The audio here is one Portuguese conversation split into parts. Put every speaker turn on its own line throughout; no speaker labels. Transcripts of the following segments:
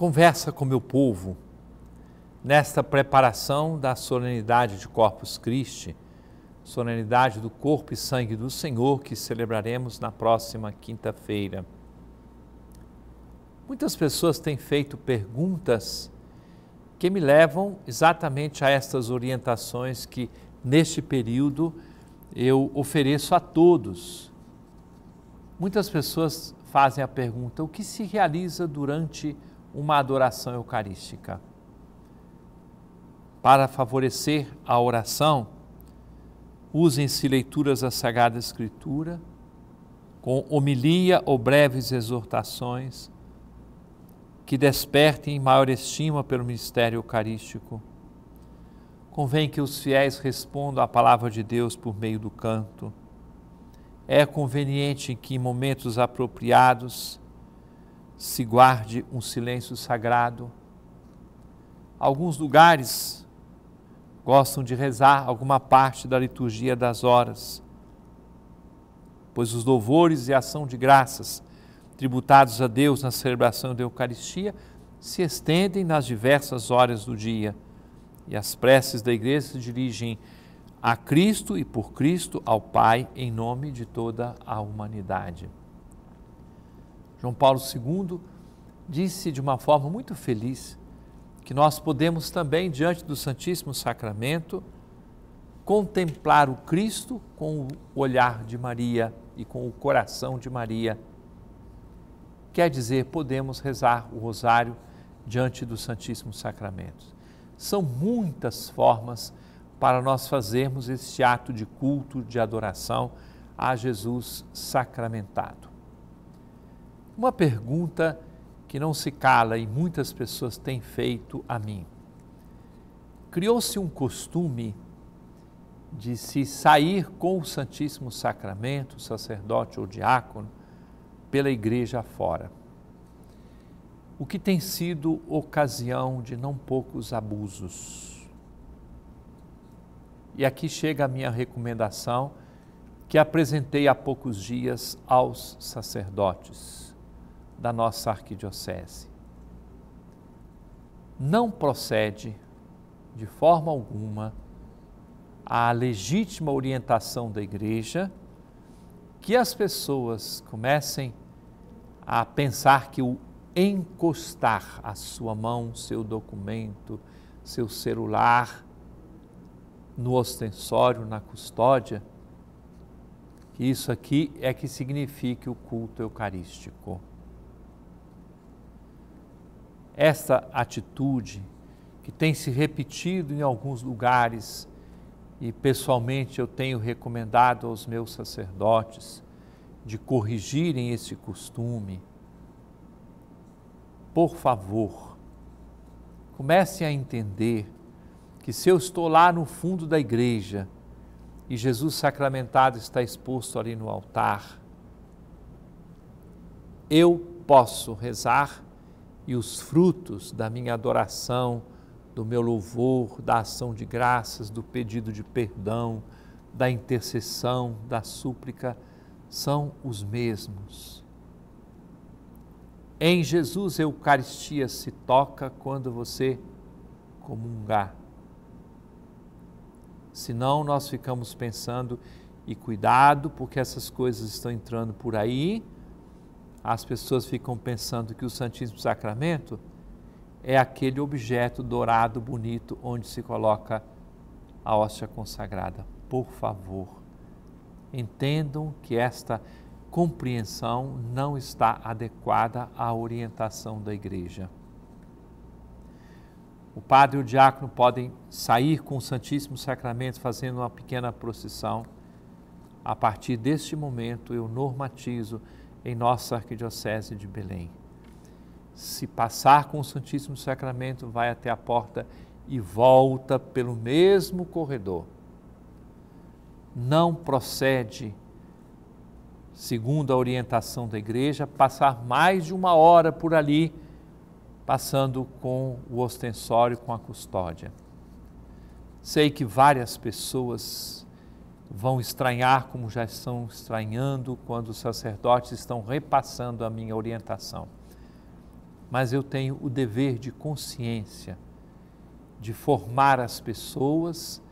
conversa com meu povo nesta preparação da solenidade de Corpus Christi, solenidade do corpo e sangue do Senhor que celebraremos na próxima quinta-feira. Muitas pessoas têm feito perguntas que me levam exatamente a estas orientações que neste período eu ofereço a todos. Muitas pessoas fazem a pergunta: o que se realiza durante a uma adoração eucarística. Para favorecer a oração, usem-se leituras da Sagrada Escritura, com homilia ou breves exortações, que despertem maior estima pelo ministério eucarístico. Convém que os fiéis respondam à palavra de Deus por meio do canto. É conveniente que, em momentos apropriados, se guarde um silêncio sagrado. Alguns lugares gostam de rezar alguma parte da liturgia das horas, pois os louvores e ação de graças tributados a Deus na celebração da Eucaristia se estendem nas diversas horas do dia e as preces da igreja se dirigem a Cristo e por Cristo ao Pai em nome de toda a humanidade. João Paulo II disse de uma forma muito feliz que nós podemos também, diante do Santíssimo Sacramento, contemplar o Cristo com o olhar de Maria e com o coração de Maria. Quer dizer, podemos rezar o Rosário diante do Santíssimo Sacramento. São muitas formas para nós fazermos este ato de culto, de adoração a Jesus sacramentado. Uma pergunta que não se cala e muitas pessoas têm feito a mim. Criou-se um costume de se sair com o Santíssimo Sacramento, sacerdote ou diácono, pela igreja fora. O que tem sido ocasião de não poucos abusos. E aqui chega a minha recomendação que apresentei há poucos dias aos sacerdotes da nossa arquidiocese. Não procede de forma alguma a legítima orientação da igreja que as pessoas comecem a pensar que o encostar a sua mão, seu documento, seu celular no ostensório, na custódia, isso aqui é que significa o culto eucarístico essa atitude que tem se repetido em alguns lugares e pessoalmente eu tenho recomendado aos meus sacerdotes de corrigirem esse costume. Por favor, comecem a entender que se eu estou lá no fundo da igreja e Jesus sacramentado está exposto ali no altar, eu posso rezar e os frutos da minha adoração, do meu louvor, da ação de graças, do pedido de perdão, da intercessão, da súplica, são os mesmos. Em Jesus a Eucaristia se toca quando você comungar. Senão nós ficamos pensando, e cuidado, porque essas coisas estão entrando por aí, as pessoas ficam pensando que o Santíssimo Sacramento é aquele objeto dourado, bonito, onde se coloca a hóstia consagrada. Por favor, entendam que esta compreensão não está adequada à orientação da igreja. O padre e o diácono podem sair com o Santíssimo Sacramento fazendo uma pequena procissão. A partir deste momento, eu normatizo em nossa Arquidiocese de Belém. Se passar com o Santíssimo Sacramento, vai até a porta e volta pelo mesmo corredor. Não procede, segundo a orientação da igreja, passar mais de uma hora por ali, passando com o ostensório, com a custódia. Sei que várias pessoas vão estranhar como já estão estranhando quando os sacerdotes estão repassando a minha orientação. Mas eu tenho o dever de consciência de formar as pessoas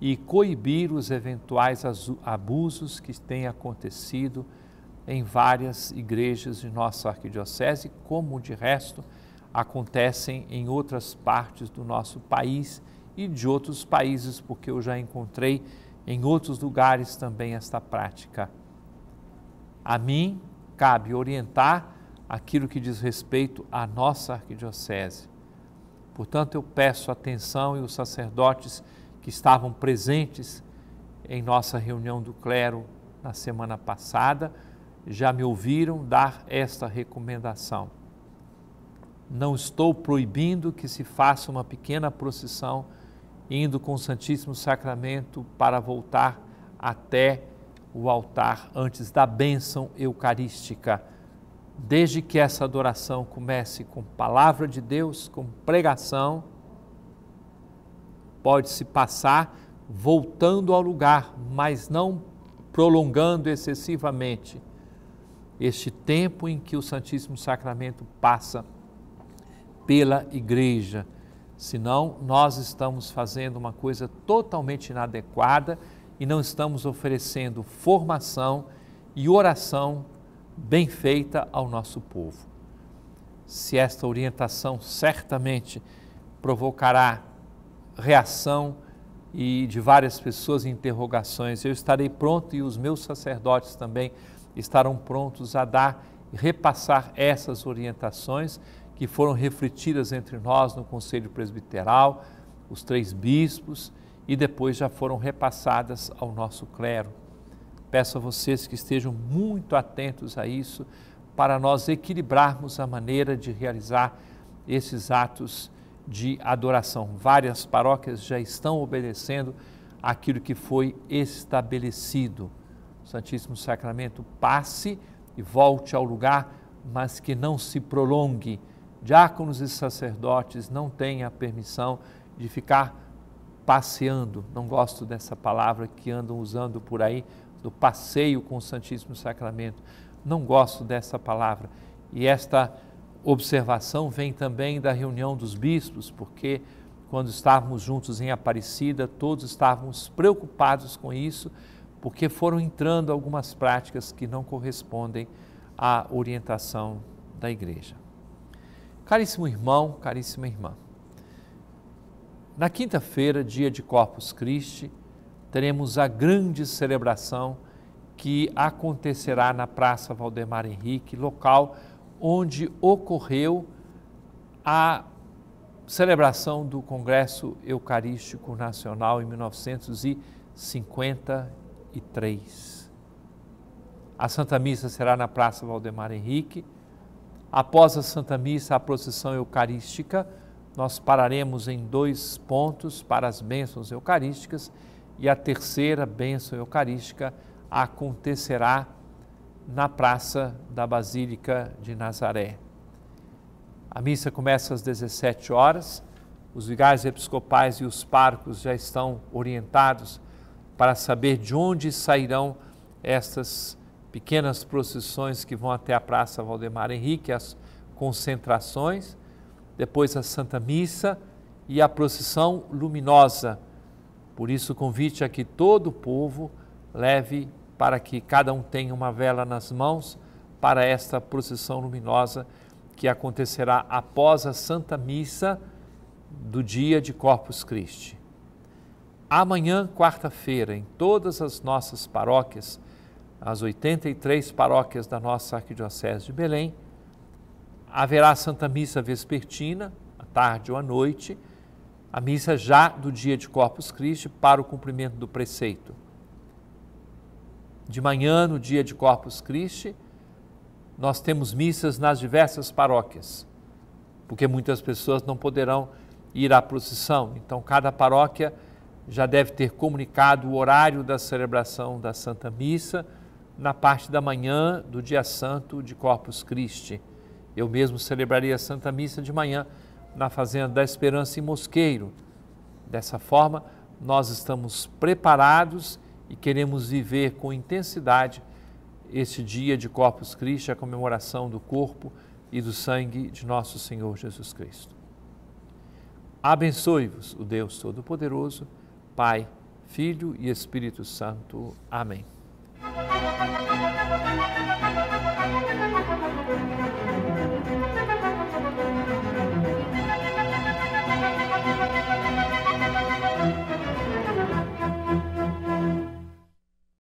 e coibir os eventuais abusos que têm acontecido em várias igrejas de nossa arquidiocese, como de resto acontecem em outras partes do nosso país e de outros países, porque eu já encontrei em outros lugares também esta prática. A mim cabe orientar aquilo que diz respeito à nossa arquidiocese. Portanto, eu peço atenção e os sacerdotes que estavam presentes em nossa reunião do clero na semana passada já me ouviram dar esta recomendação. Não estou proibindo que se faça uma pequena procissão indo com o Santíssimo Sacramento para voltar até o altar antes da bênção eucarística. Desde que essa adoração comece com palavra de Deus, com pregação, pode-se passar voltando ao lugar, mas não prolongando excessivamente este tempo em que o Santíssimo Sacramento passa pela igreja. Senão, nós estamos fazendo uma coisa totalmente inadequada e não estamos oferecendo formação e oração bem feita ao nosso povo. Se esta orientação certamente provocará reação e de várias pessoas interrogações, eu estarei pronto e os meus sacerdotes também estarão prontos a dar e repassar essas orientações que foram refletidas entre nós no Conselho Presbiteral, os três bispos, e depois já foram repassadas ao nosso clero. Peço a vocês que estejam muito atentos a isso, para nós equilibrarmos a maneira de realizar esses atos de adoração. Várias paróquias já estão obedecendo aquilo que foi estabelecido. O Santíssimo Sacramento passe e volte ao lugar, mas que não se prolongue, diáconos e sacerdotes não têm a permissão de ficar passeando. Não gosto dessa palavra que andam usando por aí, do passeio com o Santíssimo Sacramento. Não gosto dessa palavra. E esta observação vem também da reunião dos bispos, porque quando estávamos juntos em Aparecida, todos estávamos preocupados com isso, porque foram entrando algumas práticas que não correspondem à orientação da igreja. Caríssimo irmão, caríssima irmã, na quinta-feira, dia de Corpus Christi, teremos a grande celebração que acontecerá na Praça Valdemar Henrique, local onde ocorreu a celebração do Congresso Eucarístico Nacional em 1953. A Santa Missa será na Praça Valdemar Henrique Após a Santa Missa, a procissão eucarística, nós pararemos em dois pontos para as bênçãos eucarísticas e a terceira bênção eucarística acontecerá na praça da Basílica de Nazaré. A missa começa às 17 horas. Os vigários episcopais e os parcos já estão orientados para saber de onde sairão estas pequenas procissões que vão até a Praça Valdemar Henrique, as concentrações, depois a Santa Missa e a procissão luminosa. Por isso, o convite é que todo o povo leve para que cada um tenha uma vela nas mãos para esta procissão luminosa que acontecerá após a Santa Missa do dia de Corpus Christi. Amanhã, quarta-feira, em todas as nossas paróquias, as 83 paróquias da nossa Arquidiocese de Belém. Haverá Santa Missa Vespertina, à tarde ou à noite, a missa já do dia de Corpus Christi para o cumprimento do preceito. De manhã, no dia de Corpus Christi, nós temos missas nas diversas paróquias, porque muitas pessoas não poderão ir à procissão. Então, cada paróquia já deve ter comunicado o horário da celebração da Santa Missa na parte da manhã do dia santo de Corpus Christi. Eu mesmo celebrarei a Santa Missa de manhã na Fazenda da Esperança em Mosqueiro. Dessa forma, nós estamos preparados e queremos viver com intensidade este dia de Corpus Christi, a comemoração do corpo e do sangue de nosso Senhor Jesus Cristo. Abençoe-vos o Deus Todo-Poderoso, Pai, Filho e Espírito Santo. Amém.